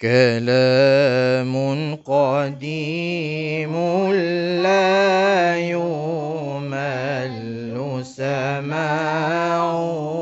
كلام قديم لا يمل سماعه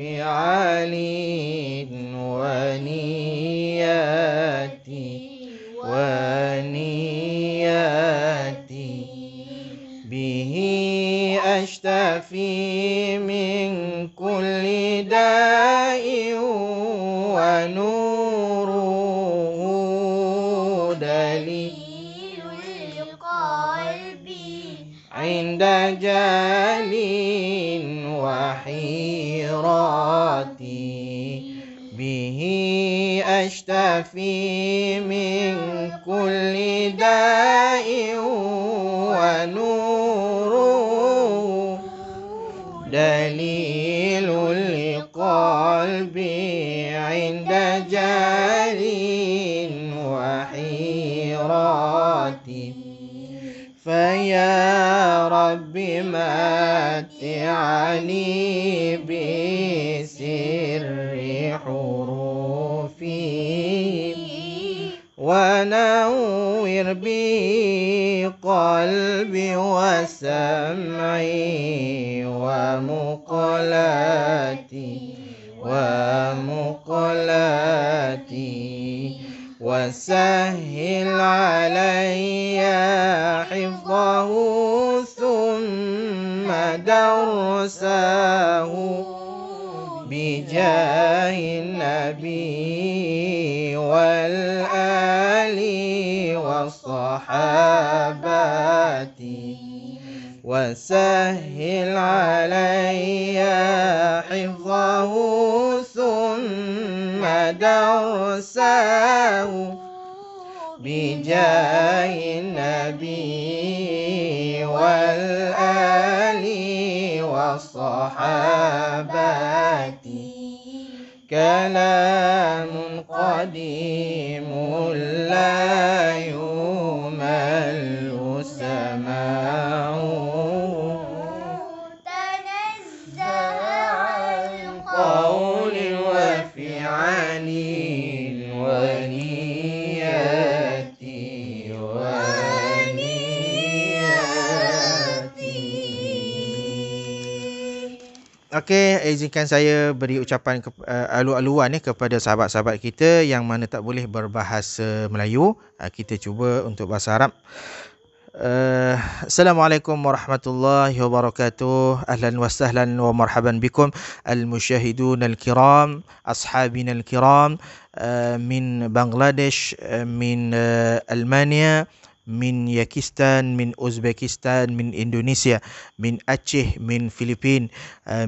في علي يشفي من كل داء ونور دليل القلب عند جار وحيرات فيا رب متعني وسمعي ومقلاتي ومقلاتي وسهل علي حفظه ثم درسه بجاه النبي والآل والصحابة وسهل علي حفظه ثم درسه بجاه النبي والآل والصحابة كلام قديم لا يُ Okey, izinkan saya beri ucapan ke, uh, alu-aluan eh, kepada sahabat-sahabat kita yang mana tak boleh berbahasa Melayu. Uh, kita cuba untuk bahasa Arab. Uh, Assalamualaikum warahmatullahi wabarakatuh. Ahlan wa sahlan wa marhaban bikum al-mushahidun al-kiram, ashabin al-kiram uh, min Bangladesh, uh, min uh, Almania, من ياكستان من أوزبكستان من إندونيسيا من أتشيه من فلبين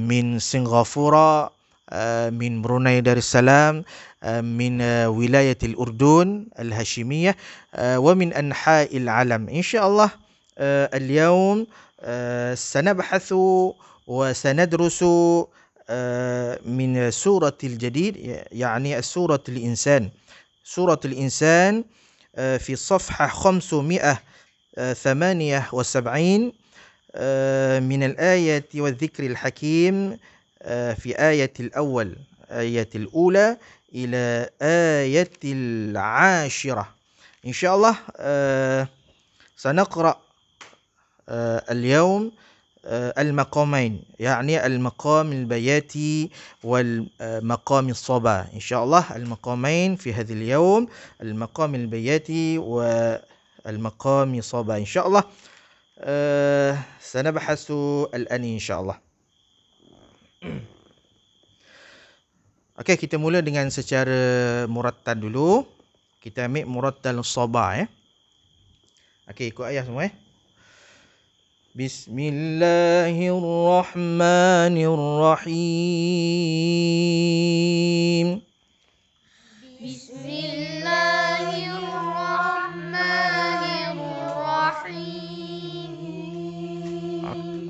من سنغافورة من بروناي دار السلام من ولاية الأردن الهاشمية ومن أنحاء العالم إن شاء الله اليوم سنبحث وسندرس من سورة الجديد يعني سورة الإنسان سورة الإنسان آه، في صفحة 578 آه، آه، من الآية والذكر الحكيم في آية الأول آية الأولى إلى آية العاشرة إن شاء الله سنقرأ اليوم آه، المقامين يعني المقام البياتي والمقام الصبا إن شاء الله المقامين في هذا اليوم المقام البياتي والمقام صبا إن شاء الله آه، سنبحث الآن إن شاء الله Okey, kita mula dengan secara murattal dulu. Kita ambil murattal sabah eh. Okey, ikut ayah semua eh. بسم الله الرحمن الرحيم بسم الله الرحمن الرحيم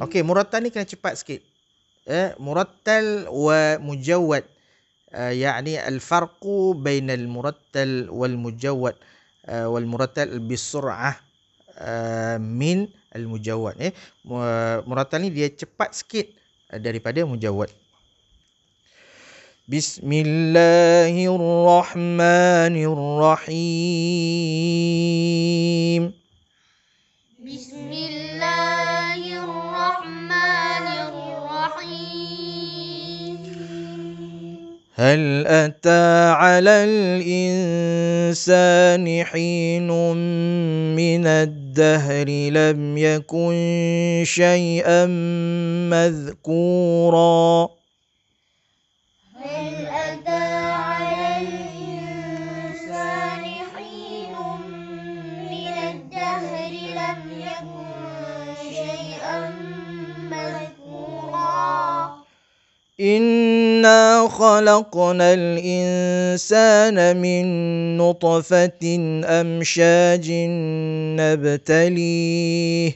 اوكي مرتل ni kena cepat sikit eh مرتل ومجود يعني الفرق بين المرتل والمجود والمرتل بسرعه من al-mujawad eh. Uh, Muratal ni dia cepat sikit uh, daripada mujawad. Bismillahirrahmanirrahim. هل أتى على الإنسان حين من الدهر لم يكن شيئا مذكورا هل أتى على الإنسان حين من الدهر لم يكن شيئا مذكورا إنا خلقنا الإنسان من نطفة أمشاج نبتليه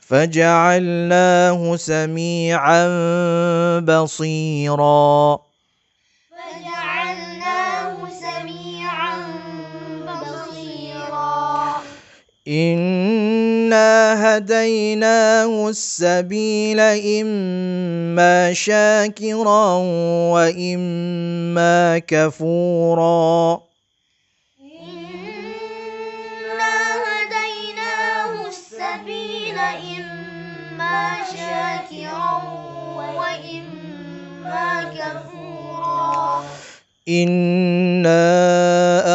فجعلناه سميعا بصيرا فجعلناه سميعا بصيراً إنا هديناه السبيل إما شاكرا وإما كفورا إنا هديناه السبيل إما شاكرا وإما كفورا إنا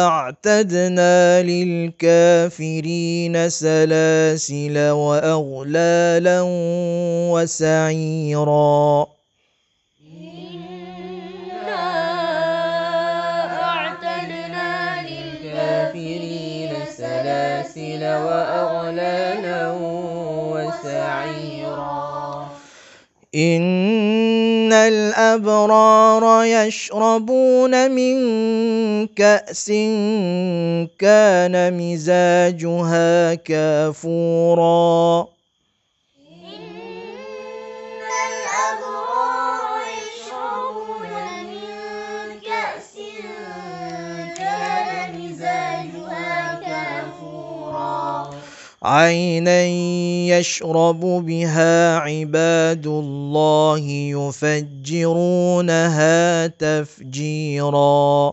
أعتدنا للكافرين سلاسل وأغلالا وسعيرا وأغلالا وسعيرا إن إن الأبرار يشربون من كأس كان مزاجها كافوراً عينا يشرب بها عباد الله يفجرونها تفجيرا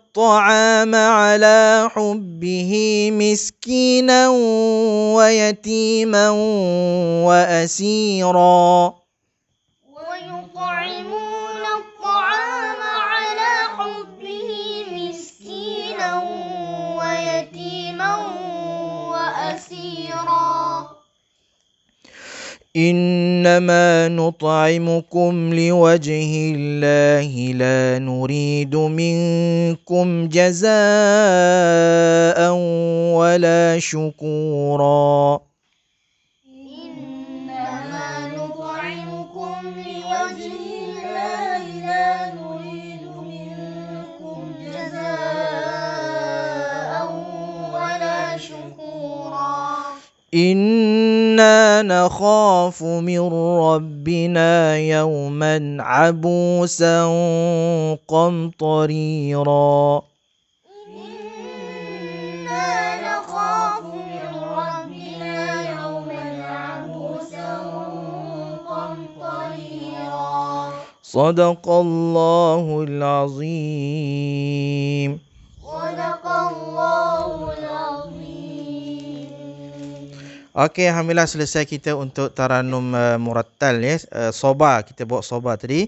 الطعام على حبه مسكينا ويتيما واسيرا إنما نطعمكم لوجه الله لا نريد منكم جزاء ولا شكورا إنما نطعمكم لوجه الله لا نريد منكم جزاء ولا شكورا نخاف من ربنا يوما عبوسا قمطريرا صدق الله العظيم Okey, alhamdulillah selesai kita untuk taranum uh, murattal ya. Uh, soba kita buat soba tadi.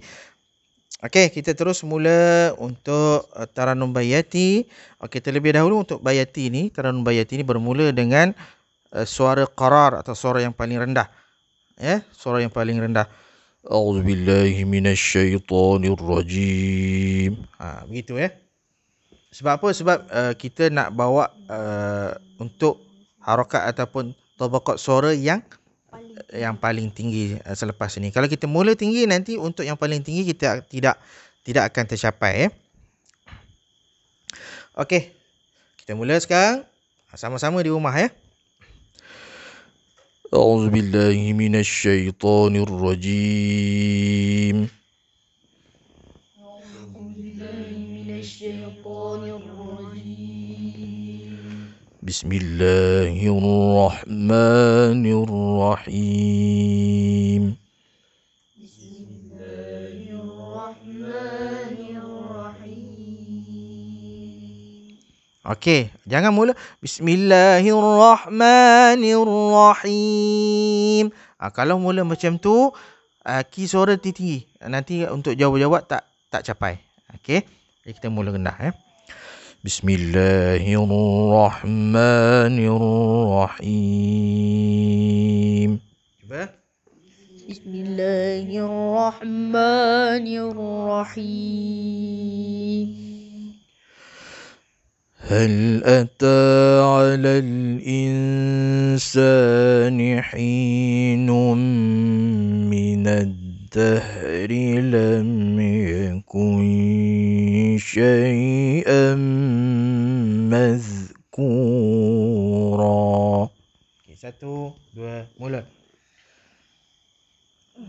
Okey, kita terus mula untuk uh, taranum bayati. Okey, terlebih dahulu untuk bayati ni, taranum bayati ni bermula dengan uh, suara qarar atau suara yang paling rendah. Ya, yeah, suara yang paling rendah. A'udzubillahi minasyaitonirrajim. Ha, begitu ya. Sebab apa? Sebab uh, kita nak bawa uh, untuk harokat ataupun atau pokok suara yang paling eh, yang paling tinggi eh, selepas ini. Kalau kita mula tinggi nanti untuk yang paling tinggi kita tidak tidak akan tercapai eh. Okey. Kita mula sekarang sama-sama di rumah ya. أعوذ بالله من الشيطان الرجيم بسم الله الرحمن الرحيم Okey, jangan mula. Bismillahirrahmanirrahim. Ha, kalau mula macam tu, uh, key suara titi. E. Nanti untuk jawab-jawab tak tak capai. Okey. kita mula rendah eh. بسم الله الرحمن الرحيم بسم الله الرحمن الرحيم هل أتى على الإنسان حين من الدين الدهر لم يكن شيئا مذكورا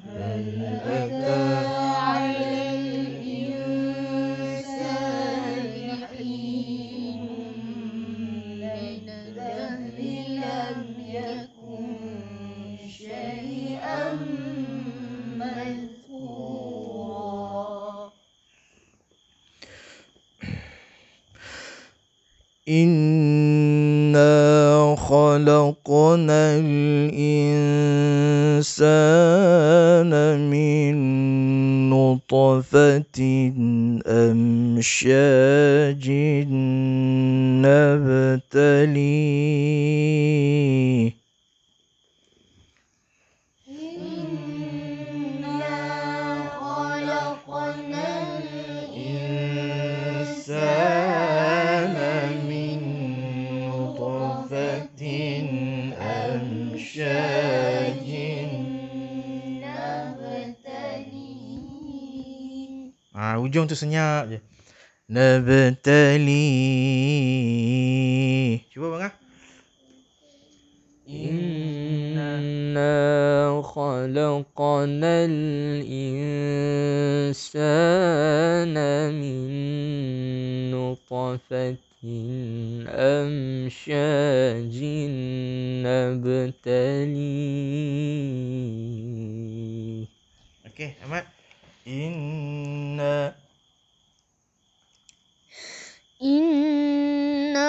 هل أتى على إنا خلقنا الإنسان من نطفة أمشاج نبتليه hujung tu senyap je. Nabtali. Cuba bang. Ah. Inna khalaqana al-insana min nutfatin amshajin nabtali. Okay, Ahmad. Inna إنا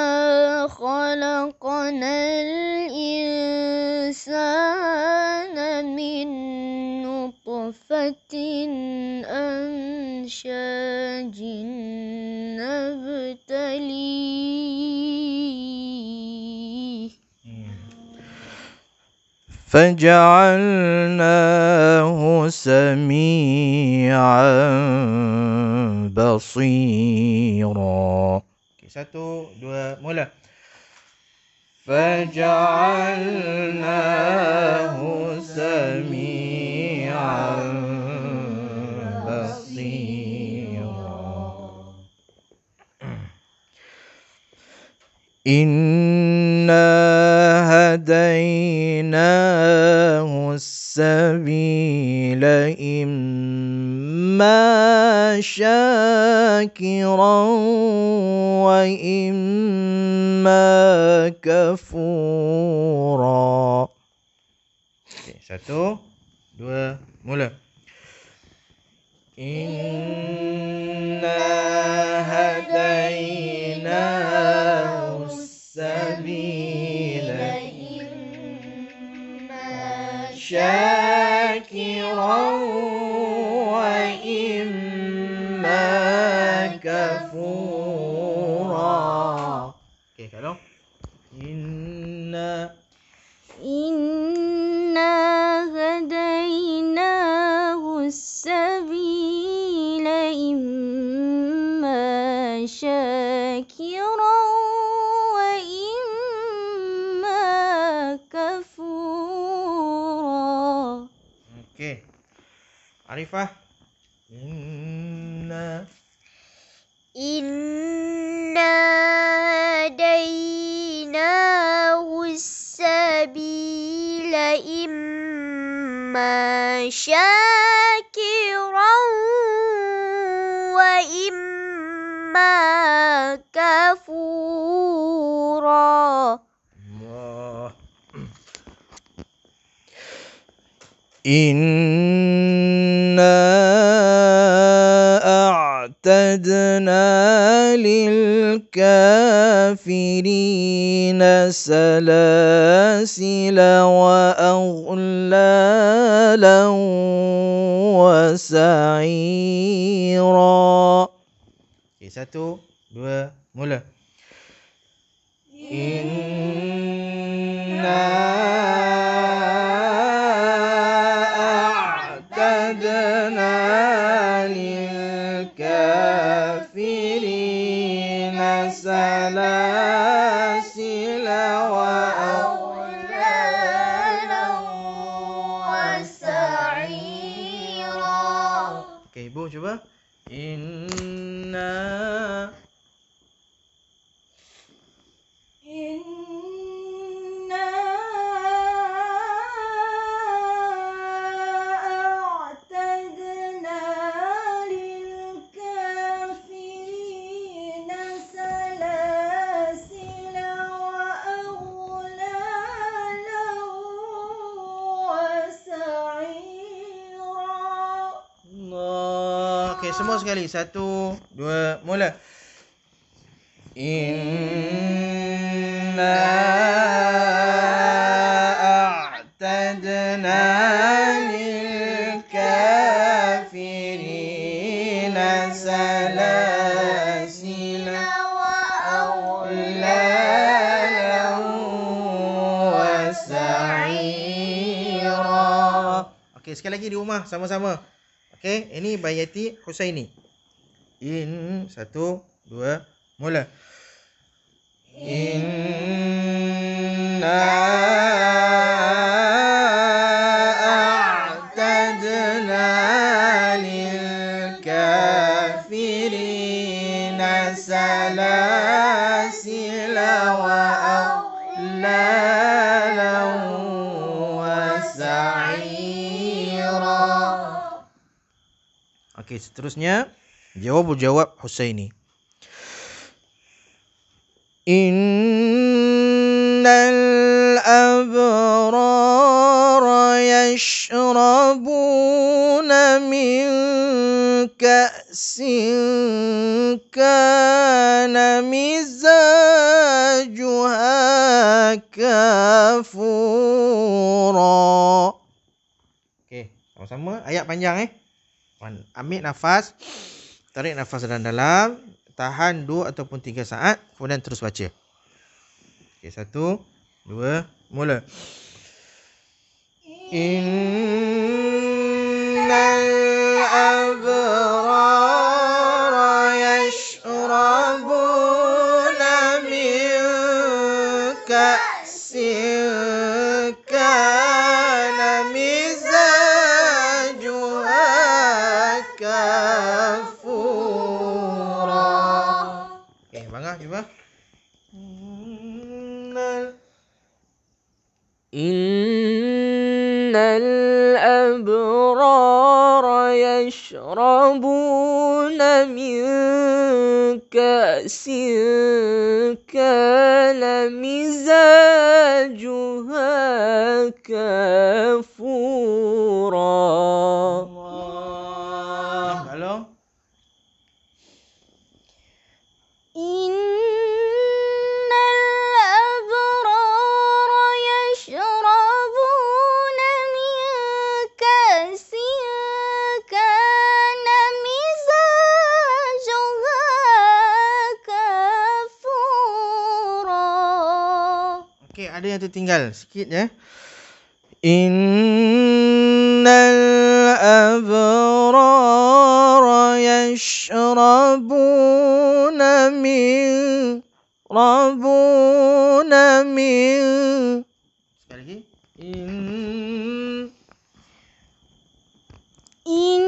خلقنا الإنسان من نطفة أنشاج نبتليه فجعلناه سميعا بصيرا satu dua mula فجعلناه سميعا إنا هديناه السبيل إما شاكرا وإما كفورا satu, dua, mula. Inna hadainah كيف إنا إنا ديناه السبيل إما شاكرا وإما كفورا الله سلاسل واغلالا وسعيرا okay, eh, satu, dua, mula. Inna سلام الظالمين sama-sama. Okey, ini Bayati Husaini. In satu, dua, mula. Okey, seterusnya jawab jawab Husaini. Innal abrara yashrabun min ka'sin kana mizajuha Oke Okey, sama-sama ayat panjang eh depan. Ambil nafas, tarik nafas dalam-dalam, tahan dua ataupun tiga saat, kemudian terus baca. Okey, 1 2 mula. Inna يشربون من كأس الأبرار يشربون من كأس كان مزاجها كافورا yang tertinggal sikit ya. Innal abrar yashrabun min rabun min Sekali lagi. In In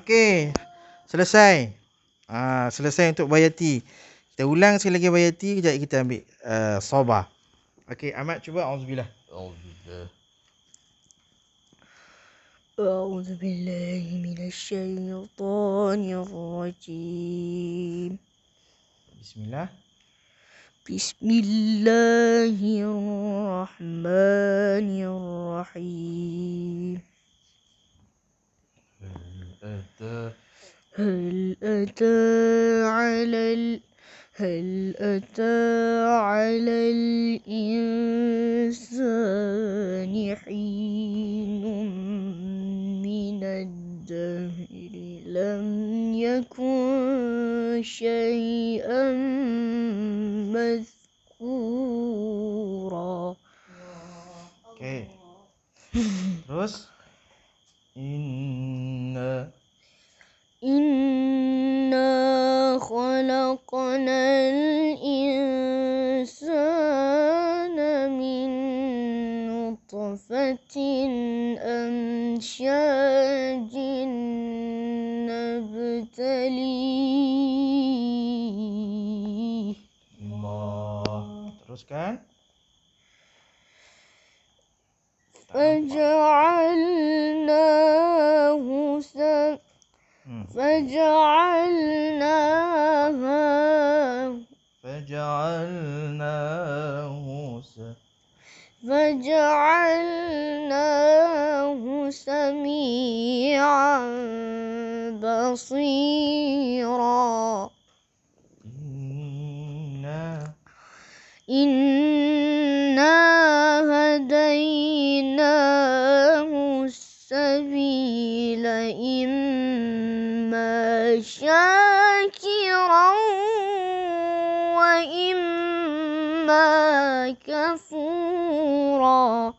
Okey. Selesai. Ah ha, selesai untuk Bayati. Kita ulang sekali lagi Bayati kejap kita ambil a uh, soba. Okey, Ahmad cuba auzubillah. Auzubillah. A'udzu billahi minasyaitonir rajim. Bismillah. Bismillahirrahmanirrahim. أتى هل أتى على ال... هل أتى على الإنسان حين من الدهر لم يكن شيئا مذكورا Oke okay. terus in إنا خلقنا الإنسان من نطفة أمشاج نبتليه الله teruskan فجعلناه سم فجعلناها فجعلناه سم فجعلناه سميعا بصيرا إنا إنا 울어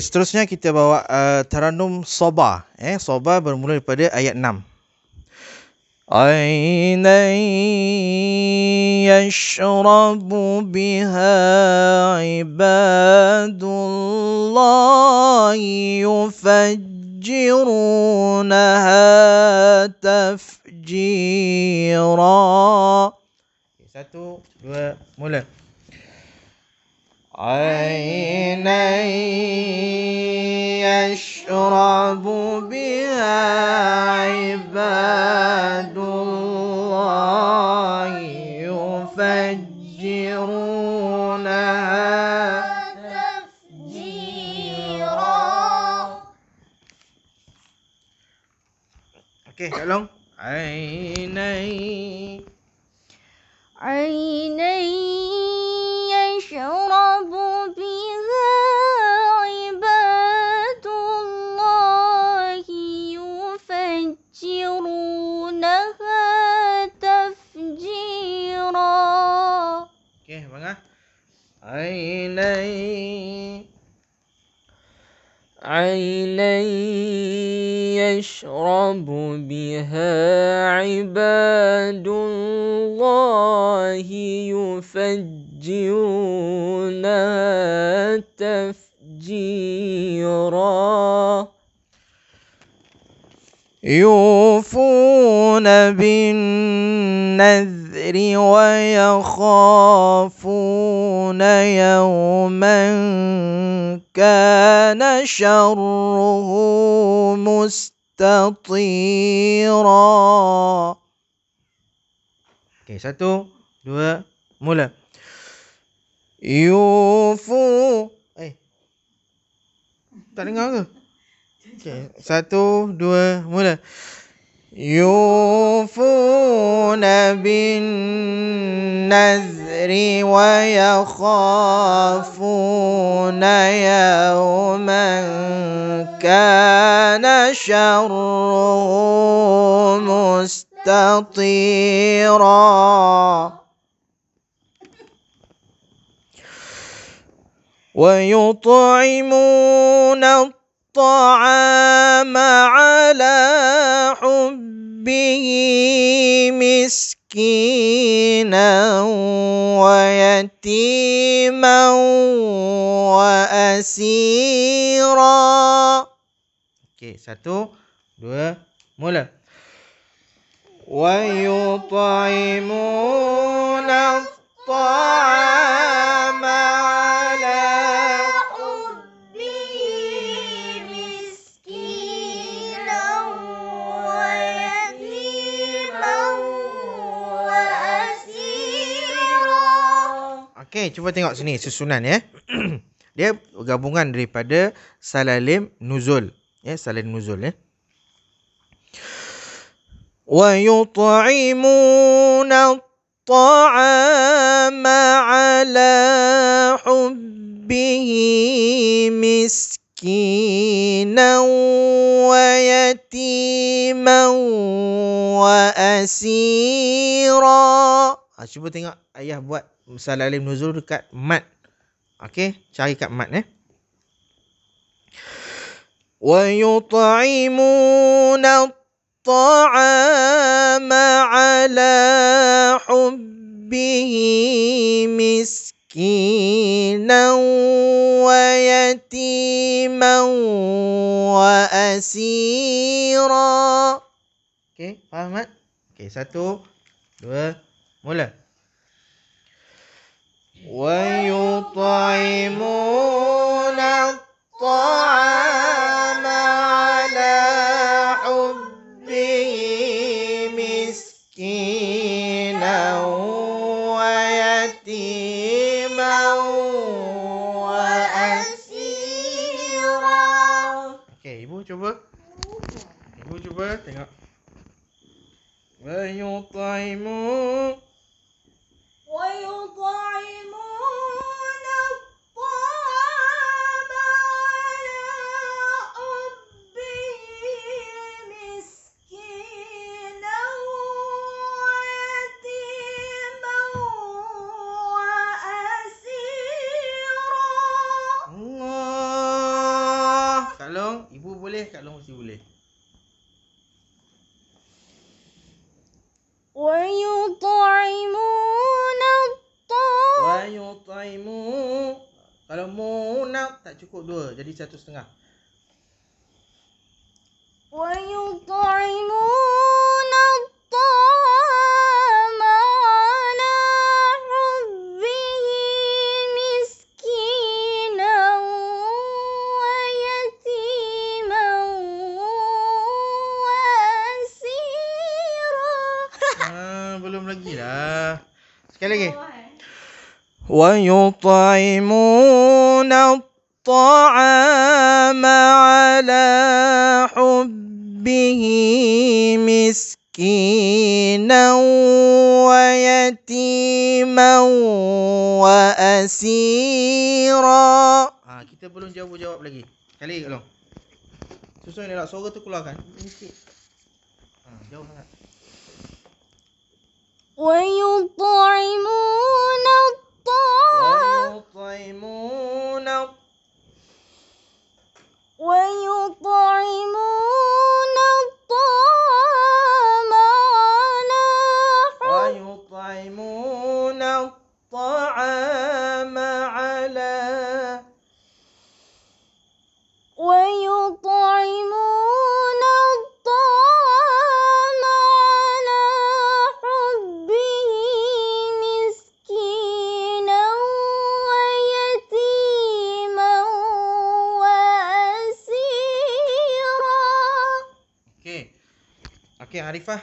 Okey, seterusnya kita bawa uh, Taranum Soba. Eh, Soba bermula daripada ayat 6. عَيْنًا يَشْرَبُ بِهَا عِبَادُ اللَّهِ يُفَجِّرُونَهَا تَفْجِيرًا Satu, dua, mula. عينا يشرب بها عباد يشرب بها عباد الله يفجرون تفجيرا يوفون بالنذر ويخافون يوما كان شره مستقيما مستطيرا Okay, satu, dua, mula. Yufu. Eh. Tak dengar ke? Okay, satu, dua, mula. يوفون بالنذر ويخافون يوما كان شره مستطيرا ويطعمون الطعام على حبه مسكينا ويتيما وأسيرا Okey, satu, dua, mula. وَيُطْعِمُونَ الطَّعَامَ عَلَى Okey, cuba tengok sini susunan ya. dia gabungan daripada salalim nuzul. Ya, salalim nuzul ya. Wa yut'imuna at'ama 'ala hubbihi miskinan wa yatiman wa asira. Ha, cuba tengok ayah buat Salalim Nuzul dekat mat. Okey, cari kat mat eh. Wa yut'imuna at'ama 'ala hubbihi miskinan wa yatiman wa asira. Okey, faham tak? Okey, satu, dua, mula. ويطعمون الطعام على حبه مسكينا ويتيما وأسيرا Okey, ibu cuba. Ibu cuba tengok. ويطعمون Kak Long, ibu boleh, Kak Long mesti boleh. ويطعمون Taimu Kalau mu nak tak cukup dua jadi satu setengah Wa yutaimu ah, Sekali lagi. Oh. ويطعمون الطعام على حبه مسكينا ويتيما وأسيرا ha, kita belum jawab jawab lagi kali tolong susun ni lah suara tu keluarkan ini sikit ha, jauh sangat ويطعمون الطعام ويطعمون ويطعمون الطعام معرفة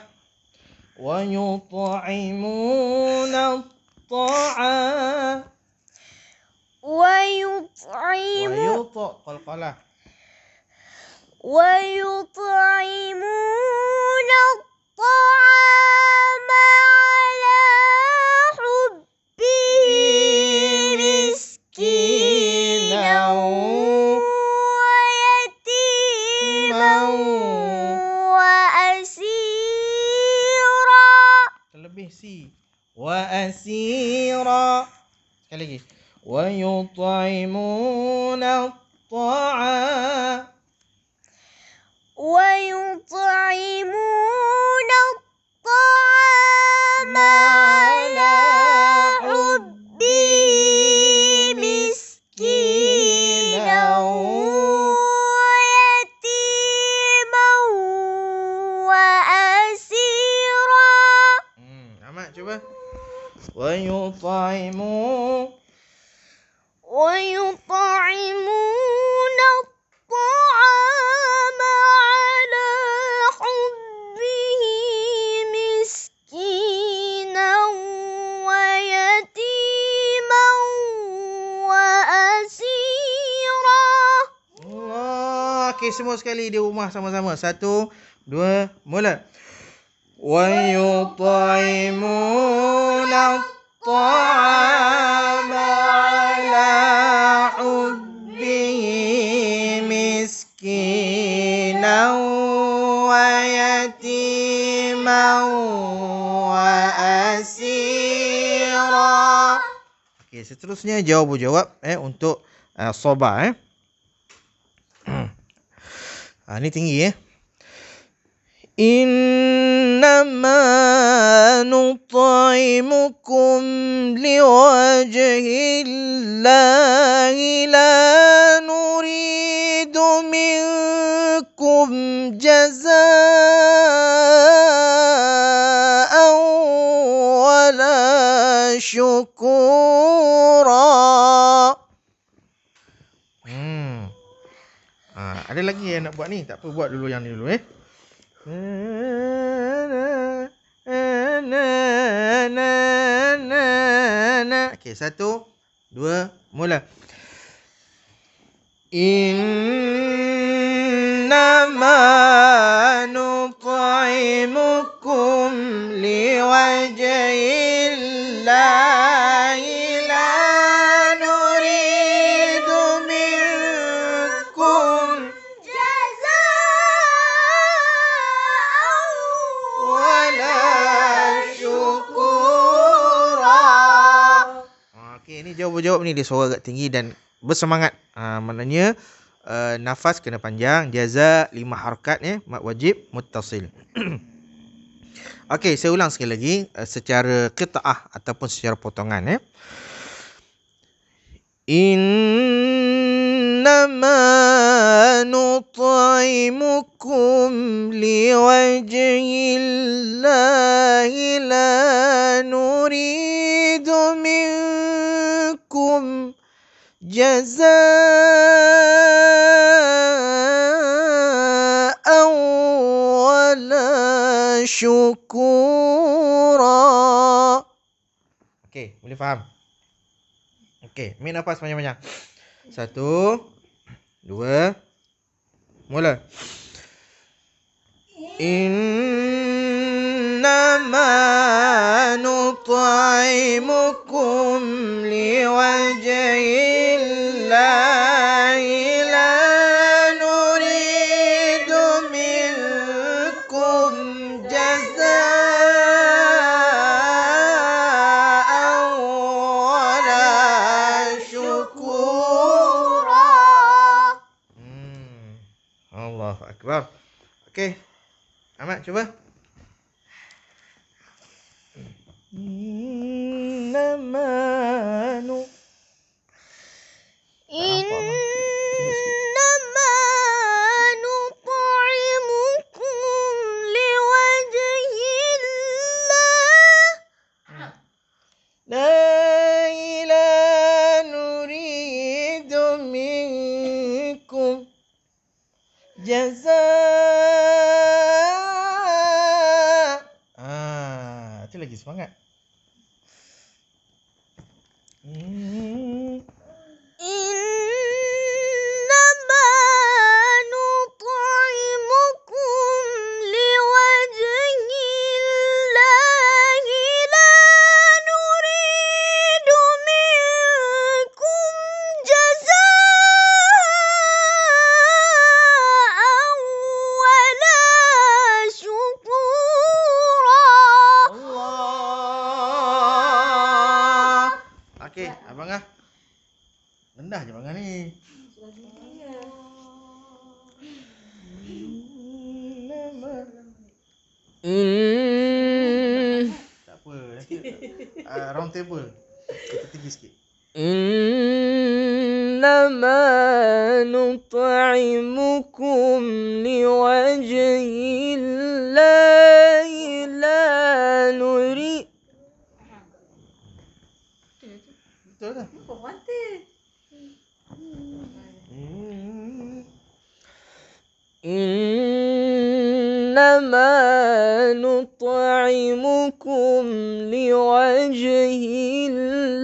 ويطعمون الطعام ويطعمون ويط قلقلة ويطعمون الطعام وأسيرا ويطعمون الطعام ويطعمون kali di rumah sama-sama. Satu, dua, mula. Wa yutaimun al-ta'ama ala hubbihi miskinan wa yatiman wa asira. Okey, seterusnya jawab-jawab eh untuk uh, soba eh. eh. ma'ani tinggi إنما نطعمكم لوجه الله لا نريد منكم جزاء ولا شكر yang nak buat ni. Tak apa buat dulu yang ni dulu eh. Okey, satu, dua, mula. Inna manu sebab ni dia suara agak tinggi dan bersemangat. Ha, maknanya uh, nafas kena panjang, jaza lima harakat ya, mat wajib mutasil. Okey, saya ulang sekali lagi uh, secara qita'ah ataupun secara potongan ya. إنما نطعمكم لوجه الله لا نريد منكم لكم جزاء ولا شكورا Okay, boleh faham? Okay, main nafas banyak-banyak. Satu, dua, mula. Mula. إنما نطعمكم لوجه الله لا نريد منكم جزاء ولا شكورا الله أكبر Okay. Ahmad cuba. Innamanu Innamanu ta'imukum liwajihillah La ila nuridu minkum jazaa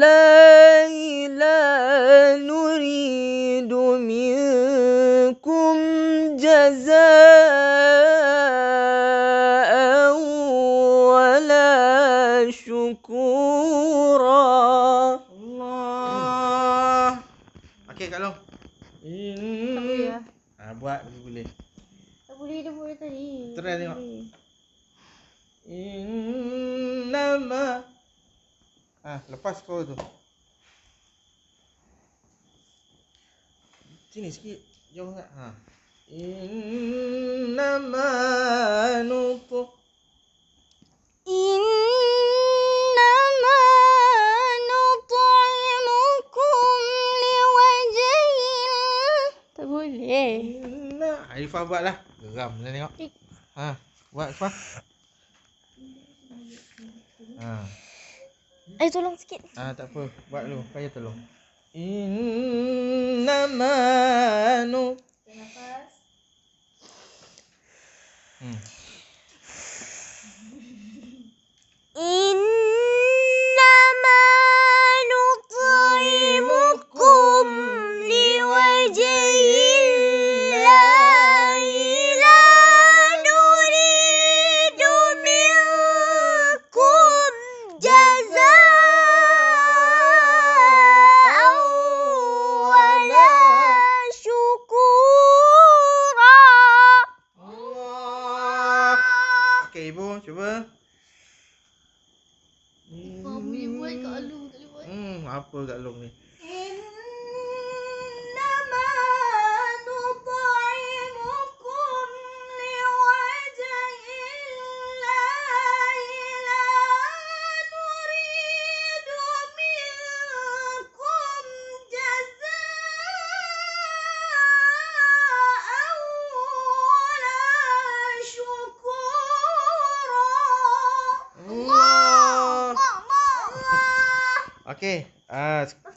love.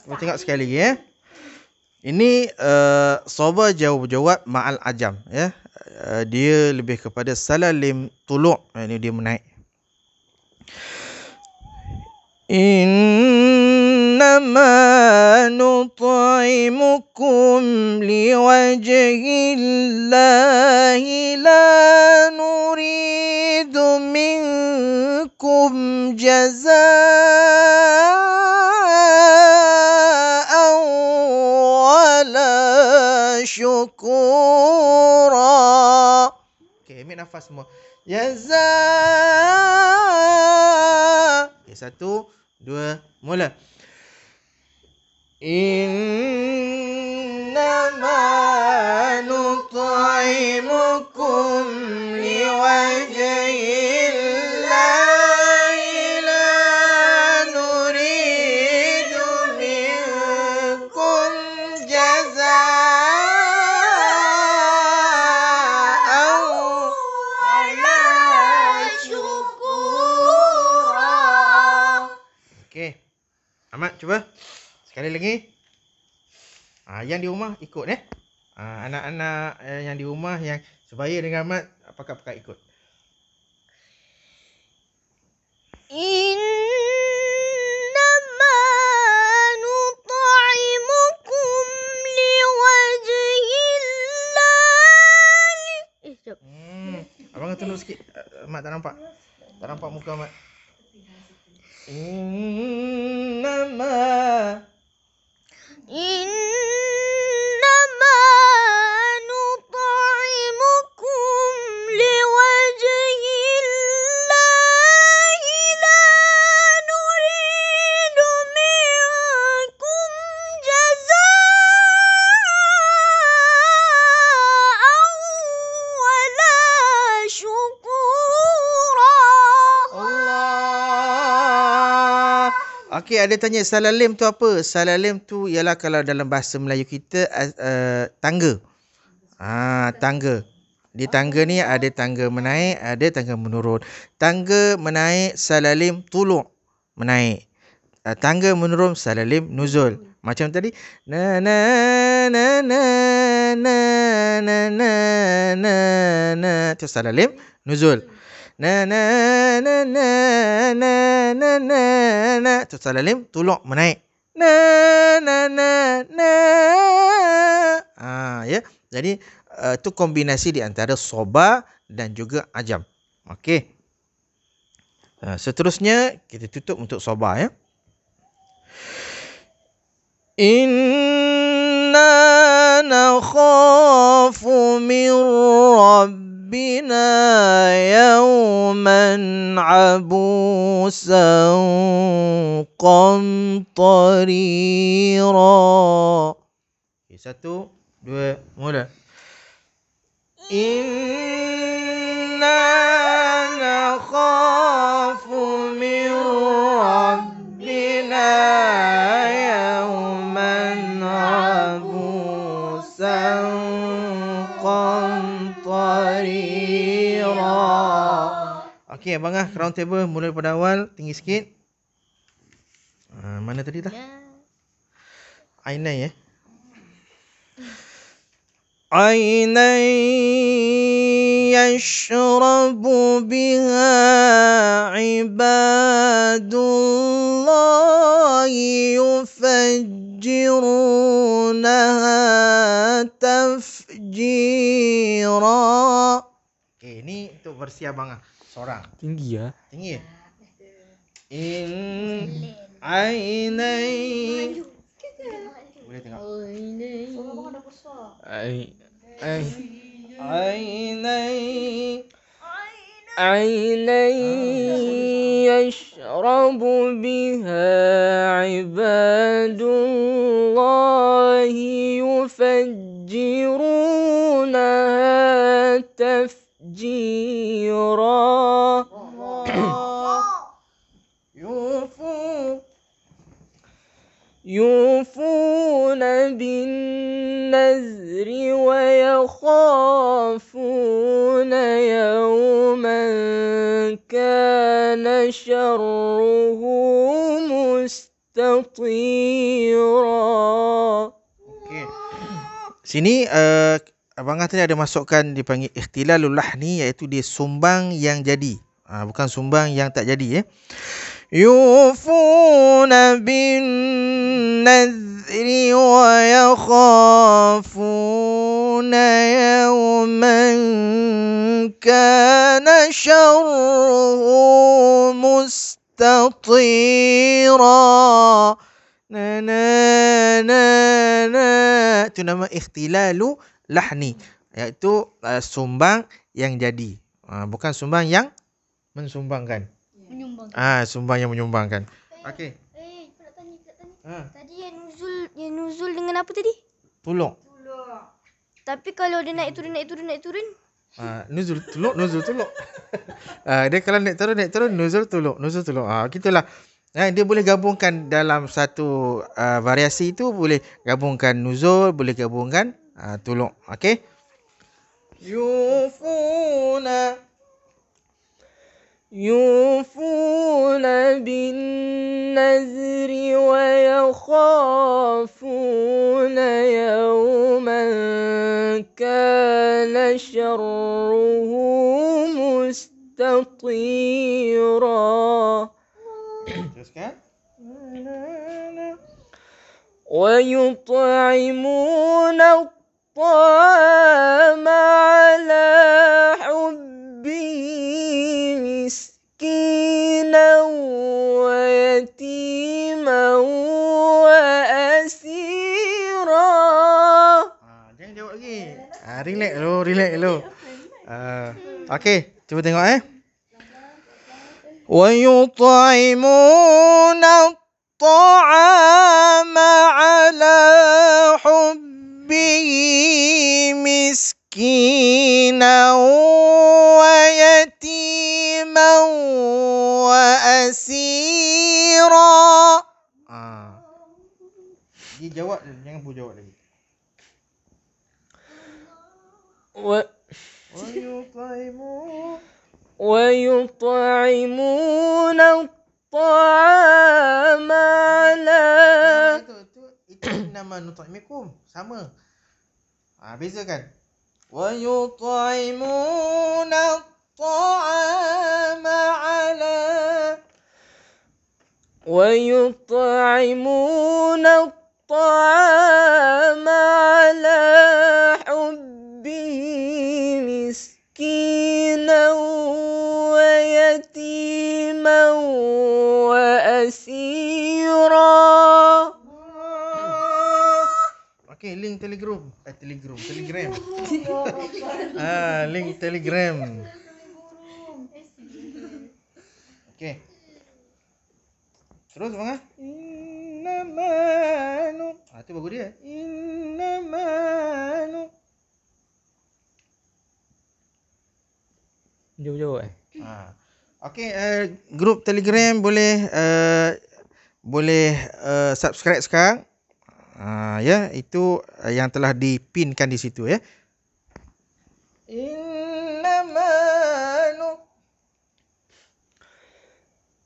Kita tengok sekali lagi ya. Ini uh, soba jawab jawab ma'al ajam ya. Uh, dia lebih kepada salalim tuluk. Eh, ini dia menaik. إنما نطعمكم لوجه la nuri dumin kum جزاء syukura. okay, ambil nafas semua. Ya za. Okay, satu, dua, mula. ada lagi? Ha, yang di rumah ikut eh. Ah, anak-anak eh, yang di rumah yang sebaya dengan mat pakai-pakai ikut. In eh, hmm, Abang tunduk sikit. Ah, mat tak nampak. Tak nampak muka Mat. Hmm. Oh. Okey, ada tanya salalim tu apa? Salalim tu ialah kalau dalam bahasa Melayu kita uh, tangga. Ah, tangga. Di tangga ni ada tangga menaik, ada tangga menurun. Tangga menaik salalim tuluk menaik. Uh, tangga menurun salalim nuzul. Macam tadi na na na na na na na na na tu salalim nuzul. Uh, na na na na na na na na tutsa lalim tulok menaik na na na na ha ya yeah. jadi uh, tu kombinasi di antara soba dan juga ajam okey uh, seterusnya kita tutup untuk soba ya inna nakhafu min rabb ربنا يوما عبوسا قمطريرا ستو دو مولا إنا abang lah Round table mula daripada awal Tinggi sikit uh, Mana tadi lah yeah. Aina ya eh? عينا يشرب بها عباد الله Okay, ini untuk versi abang ah. seorang tinggi ya tinggi in ainai boleh tengok ainai ainai عيني يشرب بها عباد الله يفجرونها تفجيرا جيرا يوفون بالنذر ويخافون يوما كان شره مستطيرا. Oke. Sini uh, Abang Ah ada masukkan dipanggil panggil ikhtilalul lahni iaitu dia sumbang yang jadi. Ha, bukan sumbang yang tak jadi eh. Yufuna bin nadhri wa yakhafuna yawman kana syarruhu mustatira. Na na na na. Itu nama ikhtilalu lahni iaitu uh, sumbang yang jadi uh, bukan sumbang yang mensumbangkan menyumbang ah uh, sumbang yang menyumbangkan okey eh nak tanya nak tanya uh. tadi yang nuzul yang nuzul dengan apa tadi tulung tulung tapi kalau dia naik turun naik turun naik turun Uh, nuzul tuluk, nuzul tuluk. Uh, ah, dia kalau naik turun, naik turun, nuzul tuluk, nuzul tuluk. Ah, uh, gitulah. Uh, dia boleh gabungkan dalam satu uh, variasi itu boleh gabungkan nuzul, boleh gabungkan uh, tolong okey yufuna yufuna bin nazri wa yakhafuna yawman kana syarruhu mustatira teruskan ويطعمون الطعام على حبه مسكينا ويتيما وأسيرا ah, ah, Relax lo, relax lo. Uh, okay, ويطعمون الطعام على حبه مسكينا ويتيما وأسيرا jawab ويطعمون الطعام على itu nama nutaimikum sama ah ha, bezakan ويطعمون الطعام على ويطعمون الطعام على حبه مسكينا ويتيما وأسيرا اوكي link Telegram. telegram telegram ah link telegram okay terus bang ah Manu. ah tu bagus dia innamanu jauh-jauh eh ah okay. uh, eh, grup telegram boleh uh, boleh uh, subscribe sekarang Ah, ya itu eh, yang telah dipinkan di situ ya innamanu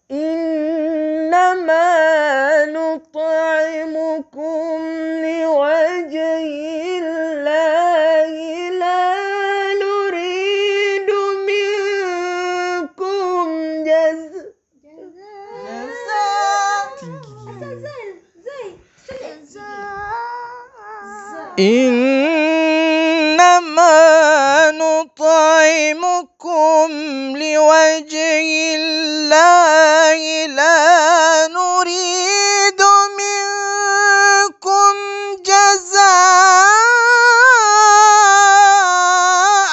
innamanu ta'imukum liwajhi إنما نطعمكم لوجه الله لا نريد منكم جزاء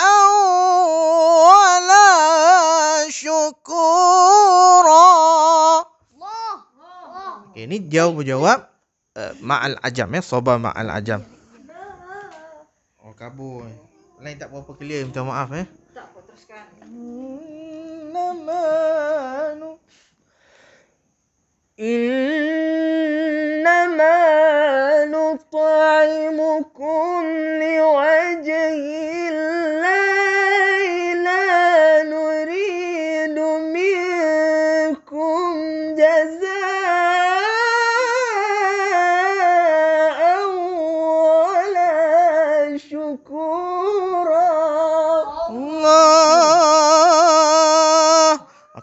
ولا شكورا Ini jauh menjawab uh, ma'al ajam ya, soba ma'al ajam. tak berapa clear minta maaf eh. Tak apa teruskan. Innama nu'taimukum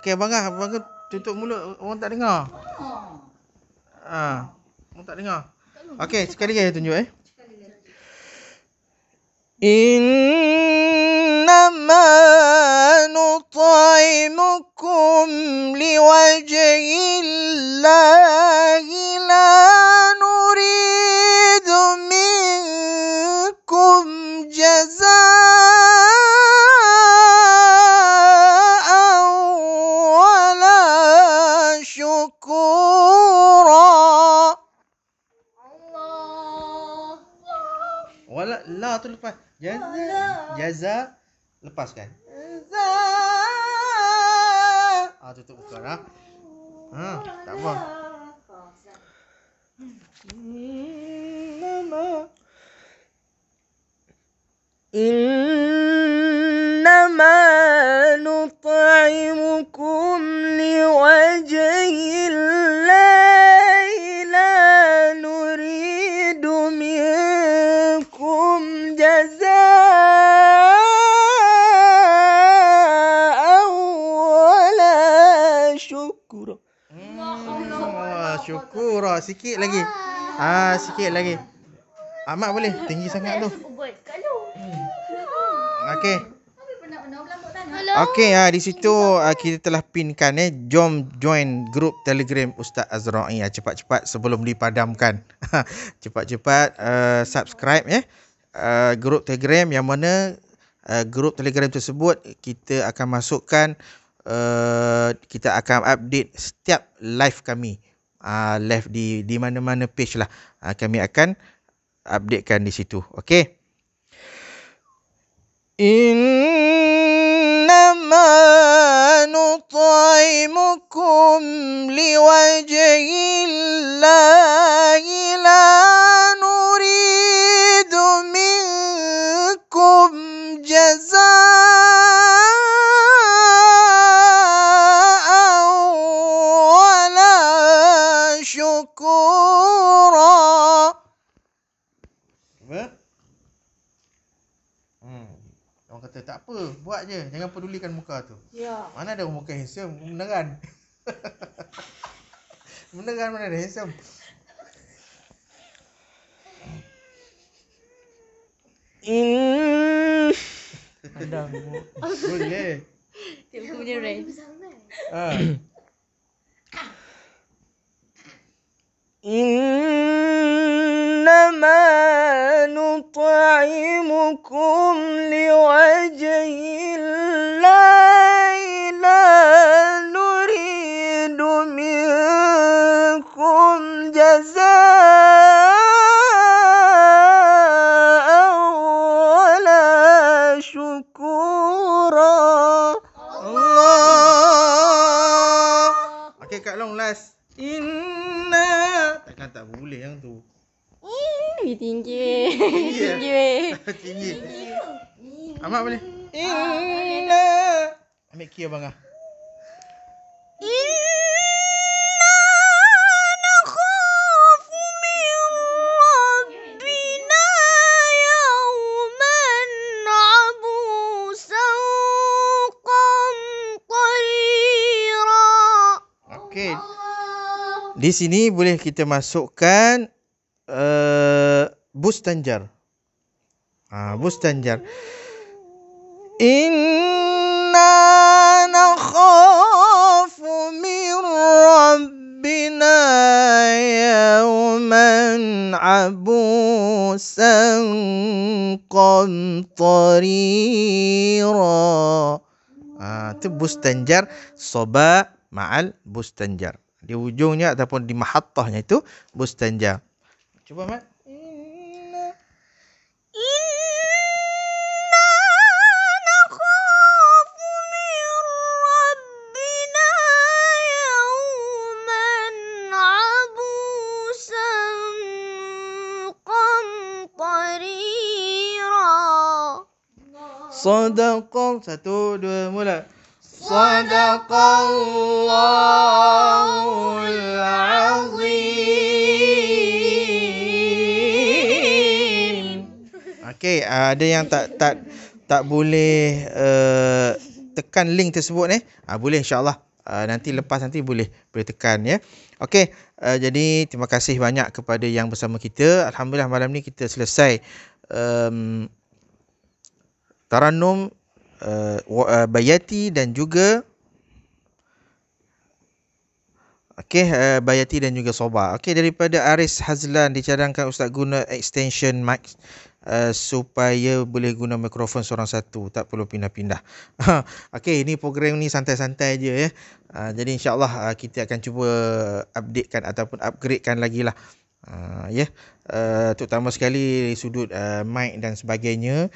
Okey, bangah, bangah tutup mulut orang tak dengar. Ha. Orang tak dengar. Okey, sekali lagi tunjuk eh. Inna نطعمكم لوجه الله لا Wala la tu lepas. Jaza. Oh, jaza lepas kan. Za. Ah tutup buka lah. Ha, tak apa. Mama. Innama nut'imukum liwajhi suara sikit lagi. Ah, ah sikit lagi. Amat ah, boleh. Tinggi sangat tu. Okey. Okey, ha, di situ ha, kita telah pinkan eh. Jom join group Telegram Ustaz Azra'i. Ha, cepat-cepat sebelum dipadamkan. cepat-cepat uh, subscribe eh. Uh, grup Telegram yang mana uh, grup Telegram tersebut kita akan masukkan uh, kita akan update setiap live kami uh, ah, live di di mana-mana page lah. Uh, kami akan updatekan di situ. Okey. Innama nutaimukum liwajhillahi la apa buat je jangan pedulikan muka tu ya mana ada muka handsome beneran beneran mana ada handsome in hmm. ada boleh dia punya range ha in إنما نطعمكم لوجه الله Eh? tinggi tinggi amak boleh ah. inna ambil kia bang Di sini boleh kita masukkan Bus Tanjar. Ha, ah, Bus Tanjar. Inna nakhafu min Rabbina yawman abusan qamtarira. Ha, ah, itu Bus Tanjar. Soba ma'al Bus Tanjar. Di ujungnya ataupun di mahattahnya itu Bus Tanjar. Cuba, Mat. Sadaqah Satu dua mula Sadaqallahul Azim Okay ada yang tak tak tak boleh uh, tekan link tersebut ni uh, Boleh insyaAllah Uh, nanti lepas nanti boleh boleh tekan ya. Okay, uh, ah, jadi terima kasih banyak kepada yang bersama kita. Alhamdulillah malam ni kita selesai um, Taranum uh, eh, uh, eh, Bayati dan juga Okey, uh, Bayati dan juga Soba. Okey, daripada Aris Hazlan dicadangkan Ustaz guna extension mic uh, supaya boleh guna mikrofon seorang satu, tak perlu pindah-pindah. Okey, ini program ni santai-santai aje ya. Uh, jadi insyaallah uh, kita akan cuba updatekan ataupun upgradekan lagi lah. Uh, ya, yeah. uh, terutama sekali sudut uh, mic dan sebagainya.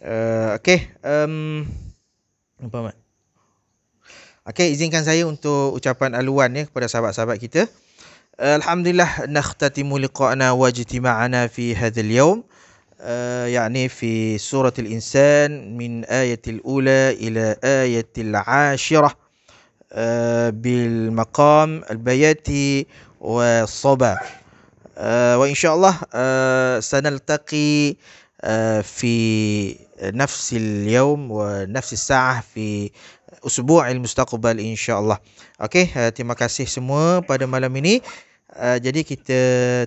Eh, okay. Um, apa mat? Okay, izinkan saya untuk ucapan aluan ya kepada sahabat-sahabat kita. Eh, Alhamdulillah nakhtatimu liqa'na wajtima'ana fi hadzal yawm. Uh, yani fi al insan min ayat al ula ila ayatil ashirah uh, bil maqam al bayati wa saba uh, wa insyaallah uh, sanaltaqi uh, fi نفس اليوم ونفس الساعة في أسبوع المستقبل إن شاء الله أوكي terima kasih semua pada malam ini Uh, jadi kita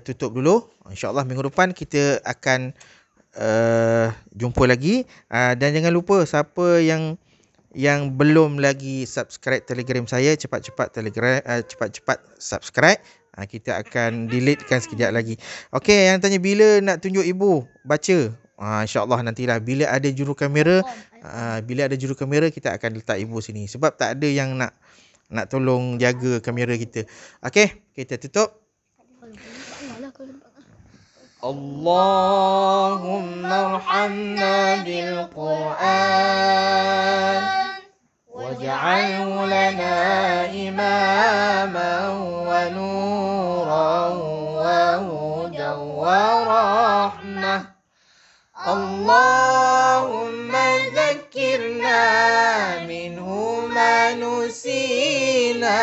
tutup dulu InsyaAllah minggu depan kita akan uh, Jumpa lagi uh, Dan jangan lupa siapa yang Yang belum lagi Subscribe telegram saya Cepat-cepat telegram uh, Cepat-cepat subscribe uh, Kita akan delete kan sekejap lagi Okay yang tanya bila nak tunjuk ibu Baca Uh, InsyaAllah nantilah bila ada juru kamera, uh, bila ada juru kamera kita akan letak ibu sini. Sebab tak ada yang nak nak tolong jaga kamera kita. Okey, kita tutup. Allahumma arhamna bil Quran waj'alhu lana imaman wa nuran wa hudan اللهم ذكرنا منه ما نسينا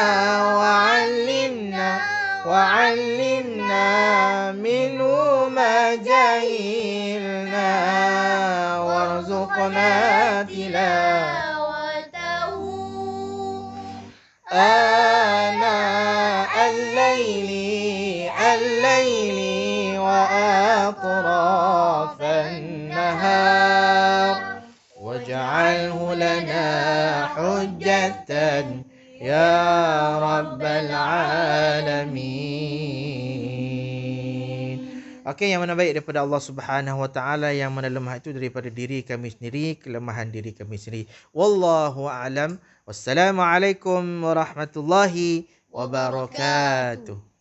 وعلمنا وعلمنا منه ما جهلنا وارزقنا تلاوته آه واجعله لنا حجة يا رب alamin Okey yang mana baik daripada Allah Subhanahu Wa Taala yang mana lemah itu daripada diri kami sendiri, kelemahan diri kami sendiri. Wallahu a'lam. Wassalamualaikum warahmatullahi wabarakatuh.